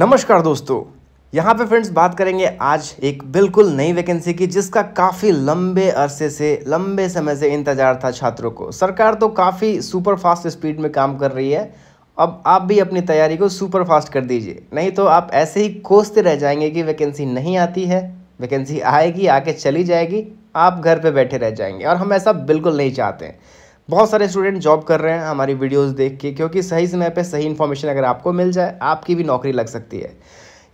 नमस्कार दोस्तों यहाँ पे फ्रेंड्स बात करेंगे आज एक बिल्कुल नई वैकेंसी की जिसका काफ़ी लंबे अरसे से लंबे समय से इंतज़ार था छात्रों को सरकार तो काफ़ी सुपर फास्ट स्पीड में काम कर रही है अब आप भी अपनी तैयारी को सुपर फास्ट कर दीजिए नहीं तो आप ऐसे ही कोसते रह जाएंगे कि वैकेंसी नहीं आती है वैकेंसी आएगी आके चली जाएगी आप घर पर बैठे रह जाएंगे और हम ऐसा बिल्कुल नहीं चाहते हैं बहुत सारे स्टूडेंट जॉब कर रहे हैं हमारी वीडियोस देख के क्योंकि सही समय पे सही इन्फॉर्मेशन अगर आपको मिल जाए आपकी भी नौकरी लग सकती है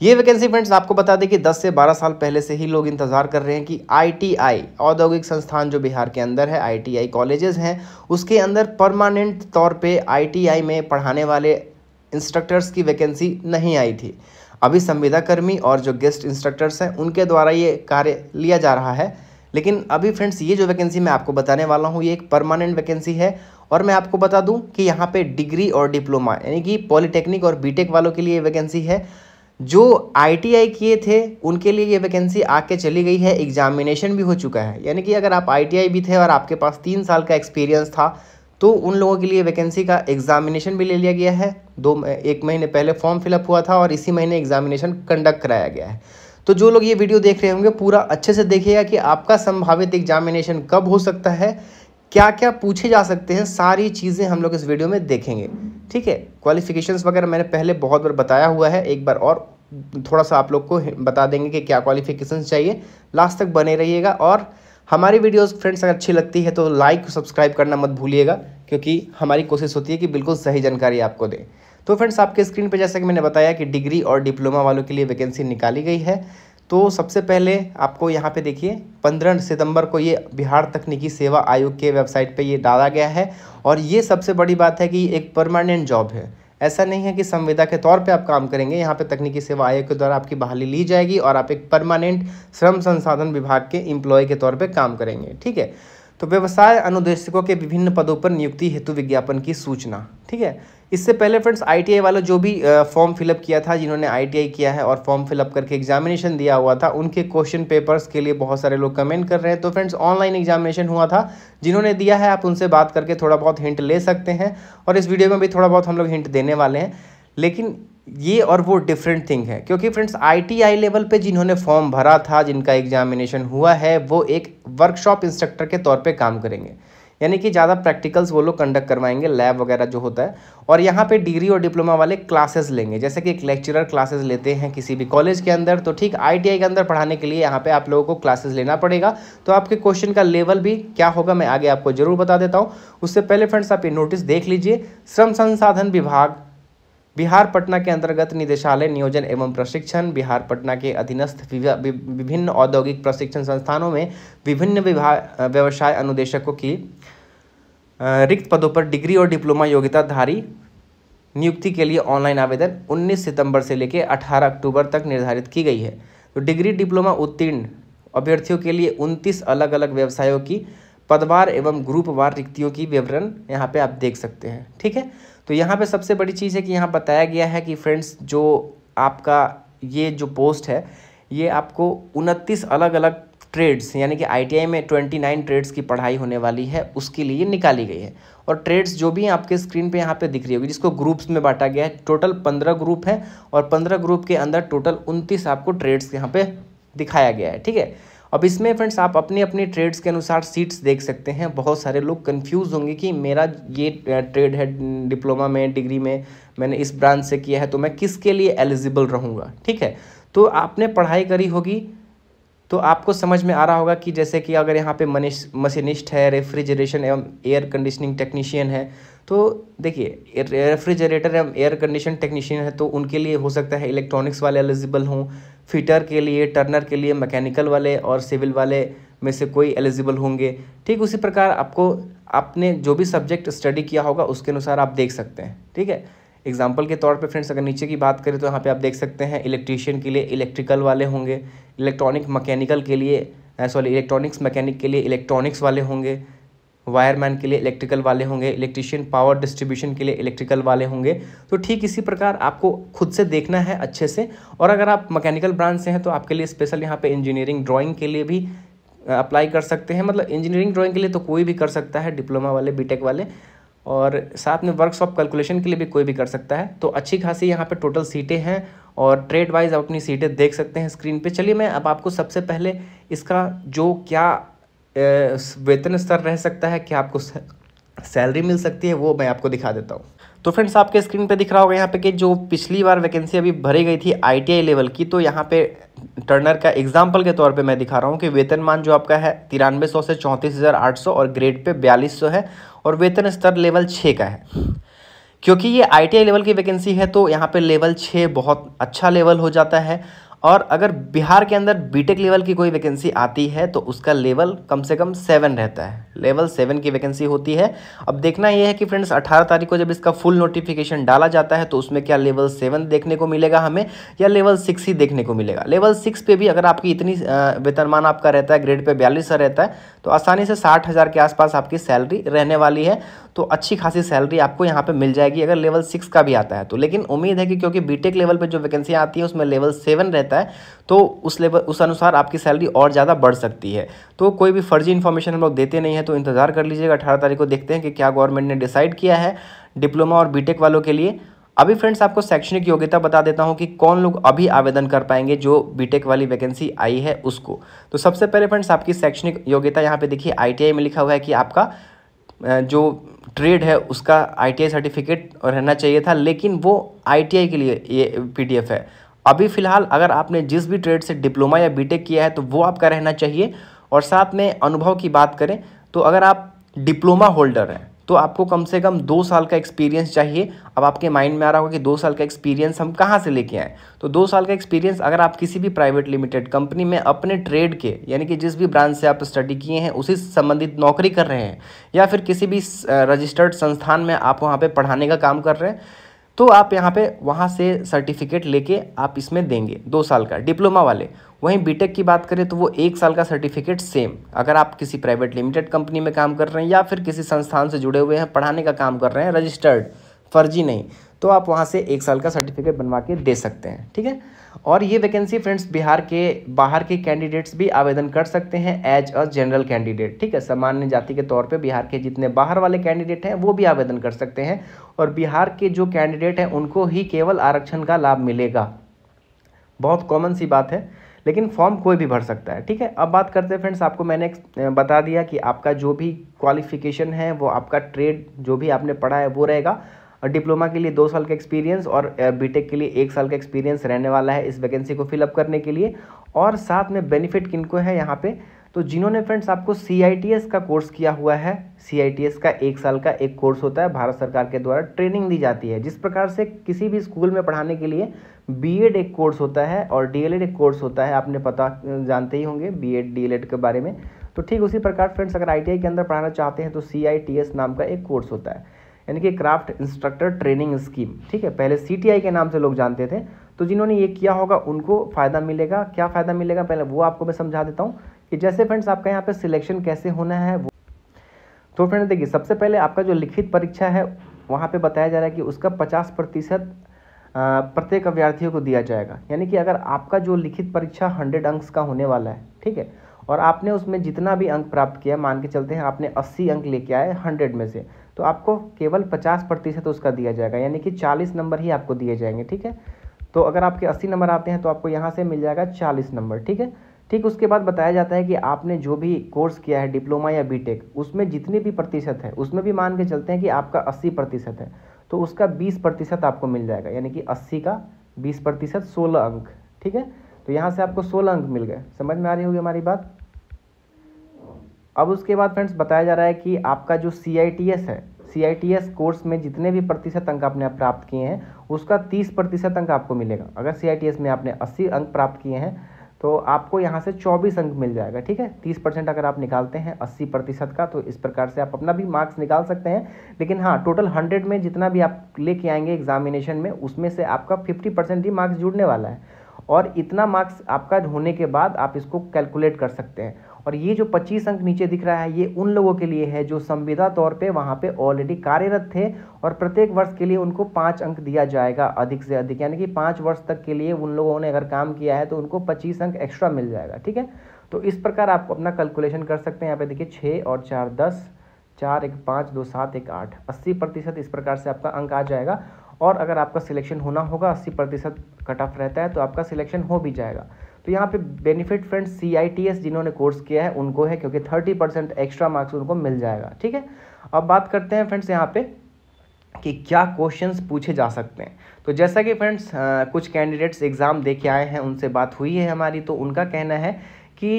ये वैकेंसी फ्रेंड्स आपको बता दें कि 10 से 12 साल पहले से ही लोग इंतजार कर रहे हैं कि आईटीआई औद्योगिक संस्थान जो बिहार के अंदर है आईटीआई कॉलेजेस हैं उसके अंदर परमानेंट तौर पे आईटीआई में पढ़ाने वाले इंस्ट्रक्टर्स की वैकेंसी नहीं आई थी अभी संविदा कर्मी और जो गेस्ट इंस्ट्रक्टर्स हैं उनके द्वारा ये कार्य लिया जा रहा है लेकिन अभी फ्रेंड्स ये जो वैकेंसी मैं आपको बताने वाला हूँ ये एक परमानेंट वैकेंसी है और मैं आपको बता दूँ कि यहाँ पे डिग्री और डिप्लोमा यानी कि पॉलिटेक्निक और बीटेक वालों के लिए वैकेंसी है जो आईटीआई किए थे उनके लिए ये वैकेंसी आके चली गई है एग्जामिनेशन भी हो चुका है यानी कि अगर आप आईटीआई भी थे और आपके पास तीन साल का एक्सपीरियंस था तो उन लोगों के लिए वैकेंसी का एग्जामिनेशन भी ले लिया गया है दो एक महीने पहले फॉर्म फिलअप हुआ था और इसी महीने एग्जामिनेशन कंडक्ट कराया गया है तो जो लोग ये वीडियो देख रहे होंगे पूरा अच्छे से देखिएगा कि आपका संभावित एग्जामिनेशन कब हो सकता है क्या क्या पूछे जा सकते हैं सारी चीज़ें हम लोग इस वीडियो में देखेंगे ठीक है क्वालिफिकेशंस वगैरह मैंने पहले बहुत बार बताया हुआ है एक बार और थोड़ा सा आप लोग को बता देंगे कि क्या क्वालिफिकेशन चाहिए लास्ट तक बने रहिएगा और हमारी वीडियोस फ्रेंड्स अगर अच्छी लगती है तो लाइक सब्सक्राइब करना मत भूलिएगा क्योंकि हमारी कोशिश होती है कि बिल्कुल सही जानकारी आपको दें तो फ्रेंड्स आपके स्क्रीन पर जैसा कि मैंने बताया कि डिग्री और डिप्लोमा वालों के लिए वैकेंसी निकाली गई है तो सबसे पहले आपको यहाँ पे देखिए 15 सितंबर को ये बिहार तकनीकी सेवा आयोग के वेबसाइट पे ये डाला गया है और ये सबसे बड़ी बात है कि एक परमानेंट जॉब है ऐसा नहीं है कि संविदा के तौर पे आप काम करेंगे यहाँ पे तकनीकी सेवा आयोग के द्वारा आपकी बहाली ली जाएगी और आप एक परमानेंट श्रम संसाधन विभाग के इम्प्लॉय के तौर पर काम करेंगे ठीक है तो व्यवसाय अनुदेशकों के विभिन्न पदों पर नियुक्ति हेतु विज्ञापन की सूचना ठीक है इससे पहले फ्रेंड्स आई वाला जो भी फॉर्म फिलअप किया था जिन्होंने आई किया है और फॉर्म फिलअप करके एग्जामिनेशन दिया हुआ था उनके क्वेश्चन पेपर्स के लिए बहुत सारे लोग कमेंट कर रहे हैं तो फ्रेंड्स ऑनलाइन एग्जामिनेशन हुआ था जिन्होंने दिया है आप उनसे बात करके थोड़ा बहुत हिंट ले सकते हैं और इस वीडियो में भी थोड़ा बहुत हम लोग हिंट देने वाले हैं लेकिन ये और वो डिफरेंट थिंग है क्योंकि फ्रेंड्स आईटीआई लेवल पे जिन्होंने फॉर्म भरा था जिनका एग्जामिनेशन हुआ है वो एक वर्कशॉप इंस्ट्रक्टर के तौर पे काम करेंगे यानी कि ज़्यादा प्रैक्टिकल्स वो लोग कंडक्ट करवाएंगे लैब वगैरह जो होता है और यहाँ पे डिग्री और डिप्लोमा वाले क्लासेस लेंगे जैसे कि एक लेक्चरर क्लासेस लेते हैं किसी भी कॉलेज के अंदर तो ठीक आई के अंदर पढ़ाने के लिए यहाँ पर आप लोगों को क्लासेस लेना पड़ेगा तो आपके क्वेश्चन का लेवल भी क्या होगा मैं आगे आपको जरूर बता देता हूँ उससे पहले फ्रेंड्स आप ये नोटिस देख लीजिए श्रम संसाधन विभाग बिहार पटना के अंतर्गत निदेशालय नियोजन एवं प्रशिक्षण बिहार पटना के अधीनस्थ विभिन्न औद्योगिक प्रशिक्षण संस्थानों में विभिन्न विभाग व्यवसाय अनुदेशकों की रिक्त पदों पर डिग्री और डिप्लोमा योग्यताधारी नियुक्ति के लिए ऑनलाइन आवेदन 19 सितंबर से लेकर 18 अक्टूबर तक निर्धारित की गई है तो डिग्री डिप्लोमा उत्तीर्ण अभ्यर्थियों के लिए 29 अलग अलग व्यवसायों की पदवार एवं ग्रुपवार रिक्तियों की विवरण यहाँ पे आप देख सकते हैं ठीक है तो यहाँ पे सबसे बड़ी चीज़ है कि यहाँ बताया गया है कि फ्रेंड्स जो आपका ये जो पोस्ट है ये आपको उनतीस अलग अलग ट्रेड्स यानी कि आईटीआई में ट्वेंटी नाइन ट्रेड्स की पढ़ाई होने वाली है उसके लिए निकाली गई है और ट्रेड्स जो भी आपके स्क्रीन पे यहाँ पे दिख रही होगी जिसको ग्रुप्स में बांटा गया है टोटल पंद्रह ग्रुप है और पंद्रह ग्रुप के अंदर टोटल उनतीस आपको ट्रेड्स यहाँ पे दिखाया गया है ठीक है अब इसमें फ्रेंड्स आप अपने अपने ट्रेड्स के अनुसार सीट्स देख सकते हैं बहुत सारे लोग कन्फ्यूज़ होंगे कि मेरा ये ट्रेड है डिप्लोमा में डिग्री में मैंने इस ब्रांच से किया है तो मैं किसके लिए एलिजिबल रहूँगा ठीक है तो आपने पढ़ाई करी होगी तो आपको समझ में आ रहा होगा कि जैसे कि अगर यहाँ पे मनीष मशीनिस्ट है रेफ्रिजरेशन एवं एयर कंडीशनिंग टेक्नीशियन है तो देखिए रेफ्रिजरेटर एवं एयर कंडीशन टेक्नीशियन है तो उनके लिए हो सकता है इलेक्ट्रॉनिक्स वाले एलिजिबल हों फिटर के लिए टर्नर के लिए मैकेनिकल वाले और सिविल वाले में से कोई एलिजिबल होंगे ठीक उसी प्रकार आपको आपने जो भी सब्जेक्ट स्टडी किया होगा उसके अनुसार आप देख सकते हैं ठीक है एग्जाम्पल के तौर पे फ्रेंड्स अगर नीचे की बात करें तो यहाँ पे आप देख सकते हैं इलेक्ट्रीशियन के लिए इलेक्ट्रिकल वाले होंगे इलेक्ट्रॉनिक मैकेनिकल के लिए सॉरी इलेक्ट्रॉनिक्स मैकेनिक के लिए इलेक्ट्रॉनिक्स वाले होंगे वायरमैन के लिए इलेक्ट्रिकल वाले होंगे इलेक्ट्रिशियन पावर डिस्ट्रीब्यूशन के लिए इलेक्ट्रिकल वाले होंगे तो ठीक इसी प्रकार आपको खुद से देखना है अच्छे से और अगर आप मैकेनिकल ब्रांच से हैं तो आपके लिए स्पेशल यहाँ पे इंजीनियरिंग ड्राइंग के लिए भी अप्लाई कर सकते हैं मतलब इंजीनियरिंग ड्राइंग के लिए तो कोई भी कर सकता है डिप्लोमा वाले बी वाले और साथ में वर्कशॉप कैलकुलेशन के लिए भी कोई भी कर सकता है तो अच्छी खासी यहाँ पर टोटल सीटें हैं और ट्रेड वाइज आप अपनी सीटें देख सकते हैं स्क्रीन पे चलिए मैं अब आपको सबसे पहले इसका जो क्या वेतन स्तर रह सकता है क्या आपको सैलरी मिल सकती है वो मैं आपको दिखा देता हूँ तो फ्रेंड्स आपके स्क्रीन पे दिख रहा होगा यहाँ पे कि जो पिछली बार वैकेंसी अभी भरी गई थी आईटीआई लेवल की तो यहाँ पे टर्नर का एग्जाम्पल के तौर पे मैं दिखा रहा हूँ कि वेतनमान जो आपका है तिरानवे सौ से चौंतीस हज़ार आठ सौ और ग्रेड पे बयालीस सौ है और वेतन स्तर लेवल छः का है क्योंकि ये आई लेवल की वैकेंसी है तो यहाँ पे लेवल छः बहुत अच्छा लेवल हो जाता है और अगर बिहार के अंदर बीटेक लेवल की कोई वैकेंसी आती है तो उसका लेवल कम से कम सेवन रहता है लेवल सेवन की वैकेंसी होती है अब देखना यह है कि फ्रेंड्स अठारह तारीख को जब इसका फुल नोटिफिकेशन डाला जाता है तो उसमें क्या लेवल सेवन देखने को मिलेगा हमें या लेवल सिक्स ही देखने को मिलेगा लेवल सिक्स पे भी अगर आपकी इतनी वेतनमान आपका रहता है ग्रेड पे बयालीस रहता है तो आसानी से साठ हज़ार के आसपास आपकी सैलरी रहने वाली है तो अच्छी खासी सैलरी आपको यहाँ पे मिल जाएगी अगर लेवल सिक्स का भी आता है तो लेकिन उम्मीद है कि क्योंकि बीटेक लेवल पे जो वैकेंसियाँ आती है उसमें लेवल सेवन रहता है तो उस लेवल उस अनुसार आपकी सैलरी और ज़्यादा बढ़ सकती है तो कोई भी फर्जी इन्फॉर्मेशन हम लोग देते नहीं है हैं तो इंतज़ार कर लीजिएगा अठारह तारीख को देखते हैं कि क्या गवर्नमेंट ने डिसाइड किया है डिप्लोमा और बीटेक वालों के लिए अभी फ्रेंड्स आपको शैक्षणिक योग्यता बता देता हूं कि कौन लोग अभी आवेदन कर पाएंगे जो बीटेक वाली वैकेंसी आई है उसको तो सबसे पहले फ्रेंड्स आपकी शैक्षणिक योग्यता यहां पे देखिए आईटीआई में लिखा हुआ है कि आपका जो ट्रेड है उसका आईटीआई सर्टिफिकेट रहना चाहिए था लेकिन वो आईटीआई के लिए ये पी है अभी फ़िलहाल अगर आपने जिस भी ट्रेड से डिप्लोमा या बी किया है तो वो आपका रहना चाहिए और साथ में अनुभव की बात करें तो अगर आप डिप्लोमा होल्डर हैं तो आपको कम से कम दो साल का एक्सपीरियंस चाहिए अब आपके माइंड में आ रहा होगा कि दो साल का एक्सपीरियंस हम कहाँ से लेके आएँ तो दो साल का एक्सपीरियंस अगर आप किसी भी प्राइवेट लिमिटेड कंपनी में अपने ट्रेड के यानी कि जिस भी ब्रांच से आप स्टडी किए हैं उसी संबंधित नौकरी कर रहे हैं या फिर किसी भी रजिस्टर्ड संस्थान में आप वहाँ पर पढ़ाने का काम कर रहे हैं तो आप यहाँ पे वहाँ से सर्टिफिकेट लेके आप इसमें देंगे दो साल का डिप्लोमा वाले वहीं बीटेक की बात करें तो वो एक साल का सर्टिफिकेट सेम अगर आप किसी प्राइवेट लिमिटेड कंपनी में काम कर रहे हैं या फिर किसी संस्थान से जुड़े हुए हैं पढ़ाने का काम कर रहे हैं रजिस्टर्ड फर्जी नहीं तो आप वहाँ से एक साल का सर्टिफिकेट बनवा के दे सकते हैं ठीक है और ये वैकेंसी फ्रेंड्स बिहार के बाहर के कैंडिडेट्स भी आवेदन कर सकते हैं एज अ जनरल कैंडिडेट ठीक है सामान्य जाति के तौर पे बिहार के जितने बाहर वाले कैंडिडेट हैं वो भी आवेदन कर सकते हैं और बिहार के जो कैंडिडेट हैं उनको ही केवल आरक्षण का लाभ मिलेगा बहुत कॉमन सी बात है लेकिन फॉर्म कोई भी भर सकता है ठीक है अब बात करते हैं फ्रेंड्स आपको मैंने बता दिया कि आपका जो भी क्वालिफिकेशन है वो आपका ट्रेड जो भी आपने पढ़ा है वो रहेगा डिप्लोमा के लिए दो साल का एक्सपीरियंस और बीटेक के लिए एक साल का एक्सपीरियंस रहने वाला है इस वैकेंसी को फिलअप करने के लिए और साथ में बेनिफिट किनको है यहाँ पे तो जिन्होंने फ्रेंड्स आपको सी का कोर्स किया हुआ है सी का एक साल का एक कोर्स होता है भारत सरकार के द्वारा ट्रेनिंग दी जाती है जिस प्रकार से किसी भी स्कूल में पढ़ाने के लिए बी एक कोर्स होता है और डी एक कोर्स होता है आपने पता जानते ही होंगे बी एड के बारे में तो ठीक उसी प्रकार फ्रेंड्स अगर आई के अंदर पढ़ाना चाहते हैं तो सी नाम का एक कोर्स होता है यानी कि क्राफ्ट इंस्ट्रक्टर ट्रेनिंग स्कीम ठीक है पहले सी के नाम से लोग जानते थे तो जिन्होंने ये किया होगा उनको फ़ायदा मिलेगा क्या फ़ायदा मिलेगा पहले वो आपको मैं समझा देता हूँ कि जैसे फ्रेंड्स आपका यहाँ पे सिलेक्शन कैसे होना है वो तो फ्रेंड्स देखिए सबसे पहले आपका जो लिखित परीक्षा है वहाँ पे बताया जा रहा है कि उसका पचास प्रतिशत प्रत्येक अभ्यर्थियों को दिया जाएगा यानी कि अगर आपका जो लिखित परीक्षा हंड्रेड अंक्स का होने वाला है ठीक है और आपने उसमें जितना भी अंक प्राप्त किया मान के चलते हैं आपने अस्सी अंक लेके आए हंड्रेड में से तो आपको केवल पचास प्रतिशत उसका दिया जाएगा यानी कि चालीस नंबर ही आपको दिए जाएंगे ठीक है तो अगर आपके अस्सी नंबर आते हैं तो आपको यहाँ से मिल जाएगा चालीस नंबर ठीक है ठीक उसके बाद बताया जाता है कि आपने जो भी कोर्स किया है डिप्लोमा या बीटेक उसमें जितने भी प्रतिशत है उसमें भी मान के चलते हैं कि आपका अस्सी प्रतिशत है तो उसका बीस प्रतिशत आपको मिल जाएगा यानी कि अस्सी का बीस प्रतिशत सोलह अंक ठीक है तो यहाँ से आपको सोलह अंक मिल गए समझ में आ रही होगी हमारी बात अब उसके बाद फ्रेंड्स बताया जा रहा है कि आपका जो सी है सी कोर्स में जितने भी प्रतिशत अंक आपने प्राप्त किए हैं उसका तीस प्रतिशत अंक आपको मिलेगा अगर सी में आपने अस्सी अंक प्राप्त किए हैं तो आपको यहाँ से चौबीस अंक मिल जाएगा ठीक है तीस परसेंट अगर आप निकालते हैं अस्सी प्रतिशत का तो इस प्रकार से आप अपना भी मार्क्स निकाल सकते हैं लेकिन हाँ टोटल हंड्रेड में जितना भी आप लेके आएंगे एग्जामिनेशन में उसमें से आपका फिफ्टी परसेंट ही मार्क्स जुड़ने वाला है और इतना मार्क्स आपका होने के बाद आप इसको कैलकुलेट कर सकते हैं और ये जो 25 अंक नीचे दिख रहा है ये उन लोगों के लिए है जो संविदा तौर पे वहाँ पे ऑलरेडी कार्यरत थे और प्रत्येक वर्ष के लिए उनको पाँच अंक दिया जाएगा अधिक से अधिक यानी कि पाँच वर्ष तक के लिए उन लोगों ने अगर काम किया है तो उनको पच्चीस अंक एक्स्ट्रा मिल जाएगा ठीक है तो इस प्रकार आप अपना कैलकुलेशन कर सकते हैं यहाँ पे देखिए छः और चार दस चार एक पाँच दो सात एक आठ अस्सी प्रतिशत इस प्रकार से आपका अंक आ जाएगा और अगर आपका सिलेक्शन होना होगा अस्सी प्रतिशत कट ऑफ रहता है तो आपका सिलेक्शन हो भी जाएगा तो यहाँ पे benefit friends C I T S जिन्होंने कोर्स किया है उनको है क्योंकि थर्टी परसेंट एक्स्ट्रा मार्क्स उनको मिल जाएगा ठीक है अब बात करते हैं फ्रेंड्स यहाँ पे कि क्या क्वेश्चंस पूछे जा सकते हैं तो जैसा कि फ्रेंड्स कुछ कैंडिडेट्स एग्ज़ाम दे के आए हैं उनसे बात हुई है हमारी तो उनका कहना है कि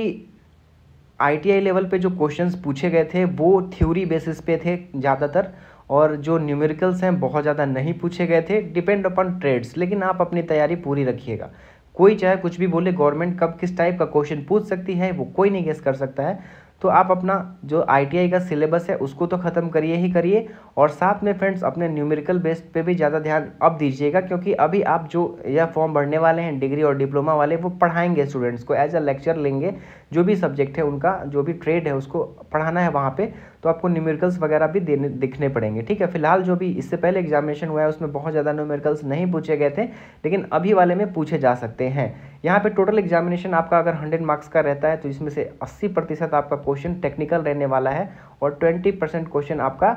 आईटीआई लेवल पे जो क्वेश्चंस पूछे गए थे वो थ्योरी बेसिस पे थे ज़्यादातर और जो न्यूमेरिकल्स हैं बहुत ज़्यादा नहीं पूछे गए थे डिपेंड अपॉन ट्रेड्स लेकिन आप अपनी तैयारी पूरी रखिएगा कोई चाहे कुछ भी बोले गवर्नमेंट कब किस टाइप का क्वेश्चन पूछ सकती है वो कोई नहीं गेस कर सकता है तो आप अपना जो आई का सिलेबस है उसको तो ख़त्म करिए ही करिए और साथ में फ्रेंड्स अपने न्यूमेरिकल बेस पे भी ज़्यादा ध्यान अब दीजिएगा क्योंकि अभी आप जो यह फॉर्म भरने वाले हैं डिग्री और डिप्लोमा वाले वो पढ़ाएंगे स्टूडेंट्स को एज अ लेक्चर लेंगे जो भी सब्जेक्ट है उनका जो भी ट्रेड है उसको पढ़ाना है वहाँ पर तो आपको न्यूमेरिकल्स वगैरह भी देने दिखने पड़ेंगे ठीक है फिलहाल जो भी इससे पहले एग्जामिनेशन हुआ है उसमें बहुत ज़्यादा न्यूमेरिकल्स नहीं पूछे गए थे लेकिन अभी वाले में पूछे जा सकते हैं यहाँ पे टोटल एग्जामिनेशन आपका अगर हंड्रेड मार्क्स का रहता है तो इसमें से अस्सी प्रतिशत आपका क्वेश्चन टेक्निकल रहने वाला है और ट्वेंटी परसेंट क्वेश्चन आपका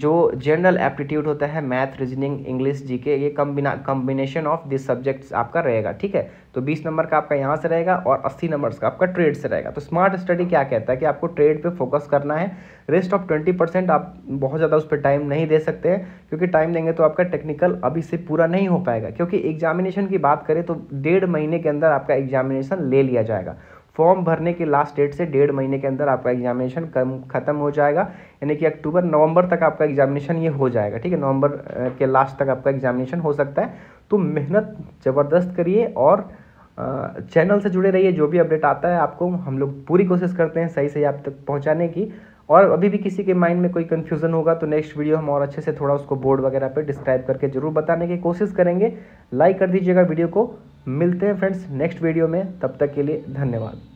जो जनरल एप्टीट्यूड होता है math reasoning English G K ये कम्बिना कम्बिनेशन ऑफ दिस सब्जेक्ट्स आपका रहेगा ठीक है तो 20 नंबर का आपका यहाँ से रहेगा और 80 नंबर का आपका ट्रेड से रहेगा तो स्मार्ट स्टडी क्या कहता है कि आपको ट्रेड पे फोकस करना है रेस्ट ऑफ 20 परसेंट आप बहुत ज़्यादा उस पर टाइम नहीं दे सकते हैं क्योंकि टाइम देंगे तो आपका टेक्निकल अभी से पूरा नहीं हो पाएगा क्योंकि एग्जामिनेशन की बात करें तो डेढ़ महीने के अंदर आपका एग्जामिनेशन ले लिया जाएगा फॉर्म भरने के लास्ट डेट से डेढ़ महीने के अंदर आपका एग्जामिनेशन कम ख़त्म हो जाएगा यानी कि अक्टूबर नवंबर तक आपका एग्जामिनेशन ये हो जाएगा ठीक है नवंबर के लास्ट तक आपका एग्जामिनेशन हो सकता है तो मेहनत ज़बरदस्त करिए और चैनल से जुड़े रहिए जो भी अपडेट आता है आपको हम लोग पूरी कोशिश करते हैं सही सही आप तक पहुँचाने की और अभी भी किसी के माइंड में कोई कन्फ्यूज़न होगा तो नेक्स्ट वीडियो हम और अच्छे से थोड़ा उसको बोर्ड वगैरह पे डिस्क्राइब करके ज़रूर बताने की कोशिश करेंगे लाइक कर दीजिएगा वीडियो को मिलते हैं फ्रेंड्स नेक्स्ट वीडियो में तब तक के लिए धन्यवाद